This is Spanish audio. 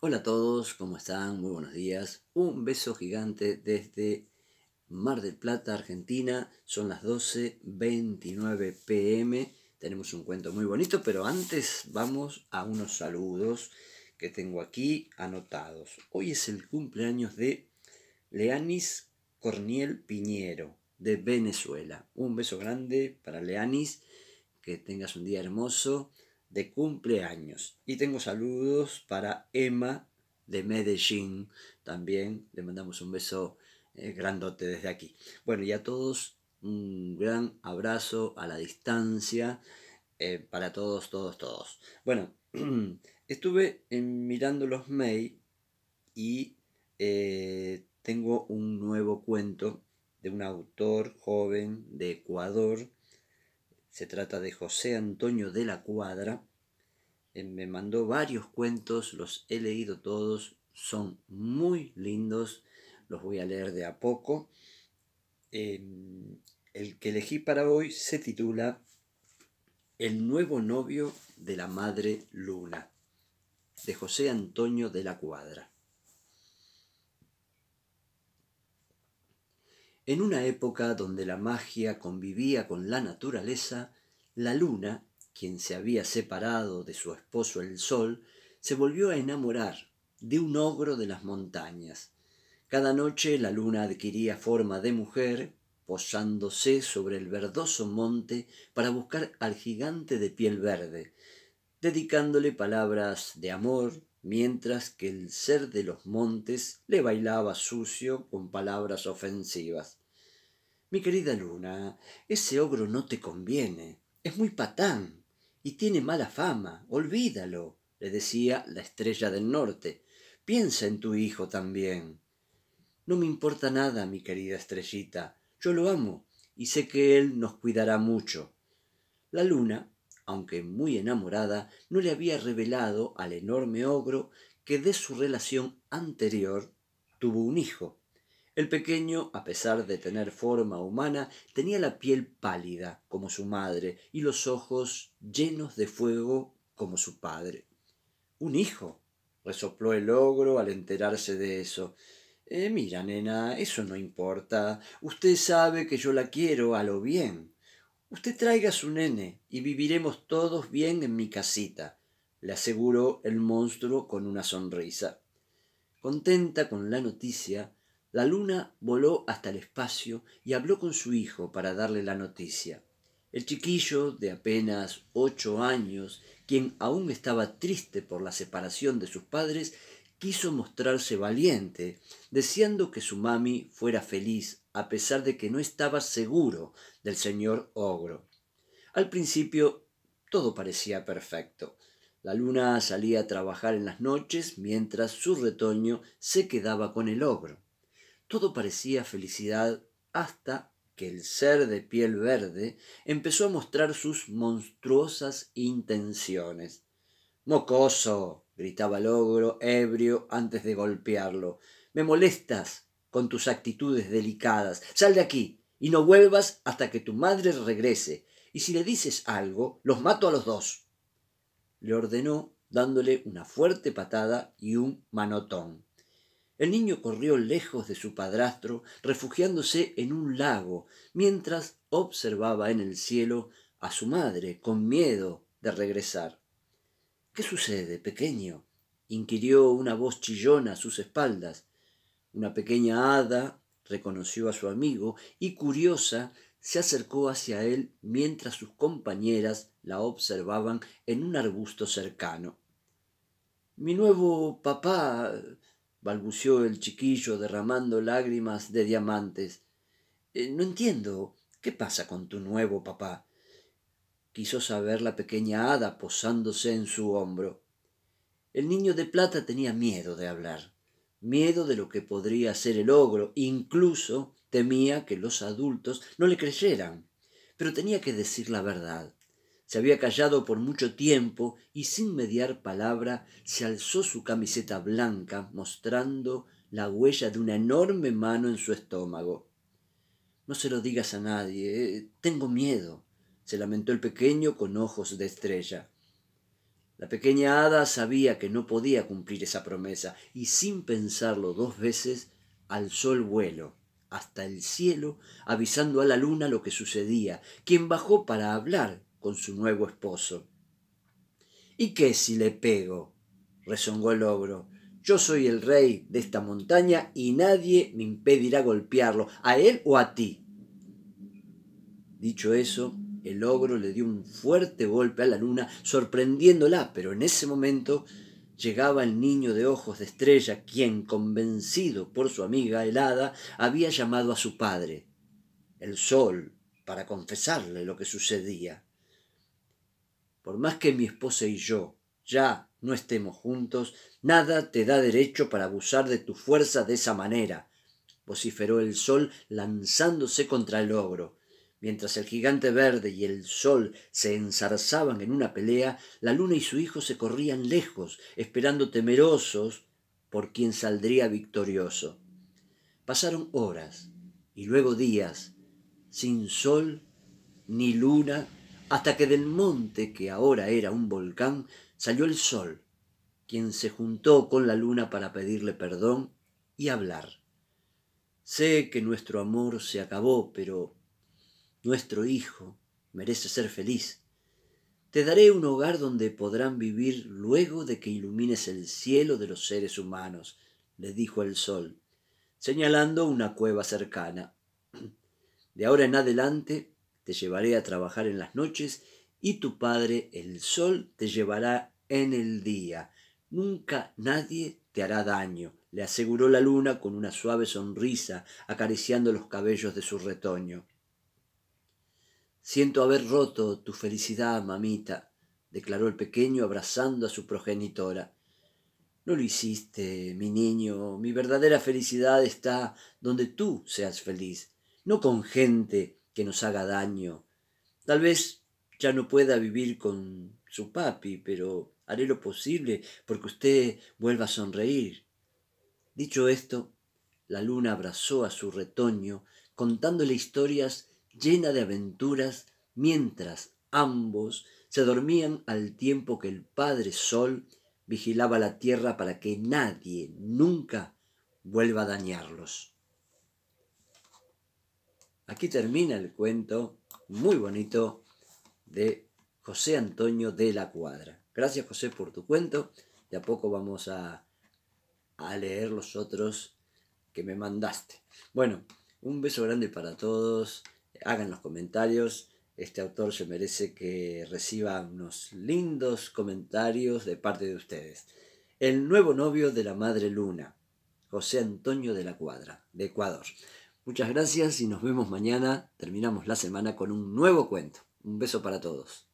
Hola a todos, ¿cómo están? Muy buenos días. Un beso gigante desde Mar del Plata, Argentina. Son las 12.29 pm. Tenemos un cuento muy bonito, pero antes vamos a unos saludos que tengo aquí anotados. Hoy es el cumpleaños de Leanis Corniel Piñero, de Venezuela. Un beso grande para Leanis, que tengas un día hermoso de cumpleaños. Y tengo saludos para Emma de Medellín. También le mandamos un beso eh, grandote desde aquí. Bueno, y a todos un gran abrazo a la distancia eh, para todos, todos, todos. Bueno, estuve eh, mirando los mail y tengo un nuevo cuento de un autor joven de Ecuador se trata de José Antonio de la Cuadra, eh, me mandó varios cuentos, los he leído todos, son muy lindos, los voy a leer de a poco. Em, el que elegí para hoy se titula El nuevo novio de la Madre Luna, de José Antonio de la Cuadra. En una época donde la magia convivía con la naturaleza, la luna, quien se había separado de su esposo el sol, se volvió a enamorar de un ogro de las montañas. Cada noche la luna adquiría forma de mujer, posándose sobre el verdoso monte para buscar al gigante de piel verde, dedicándole palabras de amor, mientras que el ser de los montes le bailaba sucio con palabras ofensivas. Mi querida Luna, ese ogro no te conviene, es muy patán y tiene mala fama, olvídalo, le decía la estrella del norte. Piensa en tu hijo también. No me importa nada, mi querida estrellita, yo lo amo y sé que él nos cuidará mucho. La luna aunque muy enamorada, no le había revelado al enorme ogro que de su relación anterior tuvo un hijo. El pequeño, a pesar de tener forma humana, tenía la piel pálida como su madre y los ojos llenos de fuego como su padre. Un hijo, resopló el ogro al enterarse de eso. Eh, mira, nena, eso no importa. Usted sabe que yo la quiero a lo bien. Usted traiga su nene y viviremos todos bien en mi casita, le aseguró el monstruo con una sonrisa. Contenta con la noticia, la luna voló hasta el espacio y habló con su hijo para darle la noticia. El chiquillo, de apenas ocho años, quien aún estaba triste por la separación de sus padres, quiso mostrarse valiente, deseando que su mami fuera feliz a pesar de que no estaba seguro del señor Ogro. Al principio todo parecía perfecto. La luna salía a trabajar en las noches mientras su retoño se quedaba con el ogro. Todo parecía felicidad hasta que el ser de piel verde empezó a mostrar sus monstruosas intenciones. Mocoso, gritaba Logro, ebrio, antes de golpearlo. Me molestas con tus actitudes delicadas. Sal de aquí y no vuelvas hasta que tu madre regrese. Y si le dices algo, los mato a los dos. Le ordenó dándole una fuerte patada y un manotón. El niño corrió lejos de su padrastro, refugiándose en un lago, mientras observaba en el cielo a su madre, con miedo de regresar. ¿Qué sucede, pequeño? inquirió una voz chillona a sus espaldas. Una pequeña hada reconoció a su amigo y, curiosa, se acercó hacia él mientras sus compañeras la observaban en un arbusto cercano. Mi nuevo papá, balbució el chiquillo derramando lágrimas de diamantes. Eh, no entiendo. ¿Qué pasa con tu nuevo papá? quiso saber la pequeña hada posándose en su hombro. El niño de plata tenía miedo de hablar, miedo de lo que podría ser el ogro, incluso temía que los adultos no le creyeran. Pero tenía que decir la verdad. Se había callado por mucho tiempo y sin mediar palabra se alzó su camiseta blanca mostrando la huella de una enorme mano en su estómago. No se lo digas a nadie, eh, tengo miedo se lamentó el pequeño con ojos de estrella. La pequeña hada sabía que no podía cumplir esa promesa y sin pensarlo dos veces alzó el vuelo hasta el cielo avisando a la luna lo que sucedía, quien bajó para hablar con su nuevo esposo. ¿Y qué si le pego? rezongó el ogro. Yo soy el rey de esta montaña y nadie me impedirá golpearlo, a él o a ti. Dicho eso, el ogro le dio un fuerte golpe a la luna, sorprendiéndola, pero en ese momento llegaba el niño de ojos de estrella, quien, convencido por su amiga helada, había llamado a su padre, el sol, para confesarle lo que sucedía. Por más que mi esposa y yo ya no estemos juntos, nada te da derecho para abusar de tu fuerza de esa manera, vociferó el sol lanzándose contra el ogro. Mientras el gigante verde y el sol se ensarzaban en una pelea, la luna y su hijo se corrían lejos, esperando temerosos por quien saldría victorioso. Pasaron horas y luego días, sin sol ni luna, hasta que del monte, que ahora era un volcán, salió el sol, quien se juntó con la luna para pedirle perdón y hablar. Sé que nuestro amor se acabó, pero nuestro hijo, merece ser feliz. Te daré un hogar donde podrán vivir luego de que ilumines el cielo de los seres humanos, le dijo el sol, señalando una cueva cercana. De ahora en adelante te llevaré a trabajar en las noches y tu padre, el sol, te llevará en el día. Nunca nadie te hará daño, le aseguró la luna con una suave sonrisa, acariciando los cabellos de su retoño. Siento haber roto tu felicidad, mamita, declaró el pequeño abrazando a su progenitora. No lo hiciste, mi niño. Mi verdadera felicidad está donde tú seas feliz, no con gente que nos haga daño. Tal vez ya no pueda vivir con su papi, pero haré lo posible porque usted vuelva a sonreír. Dicho esto, la luna abrazó a su retoño contándole historias llena de aventuras, mientras ambos se dormían al tiempo que el Padre Sol vigilaba la tierra para que nadie nunca vuelva a dañarlos. Aquí termina el cuento muy bonito de José Antonio de la Cuadra. Gracias José por tu cuento. De a poco vamos a, a leer los otros que me mandaste. Bueno, un beso grande para todos hagan los comentarios. Este autor se merece que reciba unos lindos comentarios de parte de ustedes. El nuevo novio de la Madre Luna, José Antonio de la Cuadra, de Ecuador. Muchas gracias y nos vemos mañana. Terminamos la semana con un nuevo cuento. Un beso para todos.